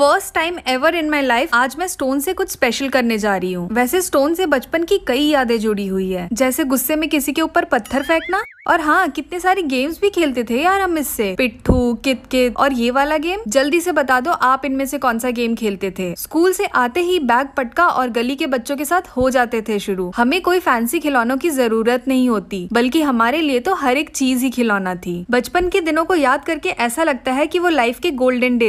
first time ever in my life आज मैं stone से कुछ स्पेशल करने जा रही हूँ वैसे स्टोन से बचपन की कई यादें जुड़ी हुई है जैसे गुस्से में किसी के ऊपर पत्थर फेंकना और हाँ कितने सारे गेम्स भी खेलते थे यार हम इससे पिट्ठू कित कित और ये वाला गेम जल्दी से बता दो आप इनमें से कौन सा गेम खेलते थे स्कूल से आते ही बैग पटका और गली के बच्चों के साथ हो जाते थे शुरू हमें कोई फैंसी खिलौनों की जरूरत नहीं होती बल्कि हमारे लिए तो हर एक चीज ही खिलौना थी बचपन के दिनों को याद करके ऐसा लगता है की वो लाइफ के गोल्डन डे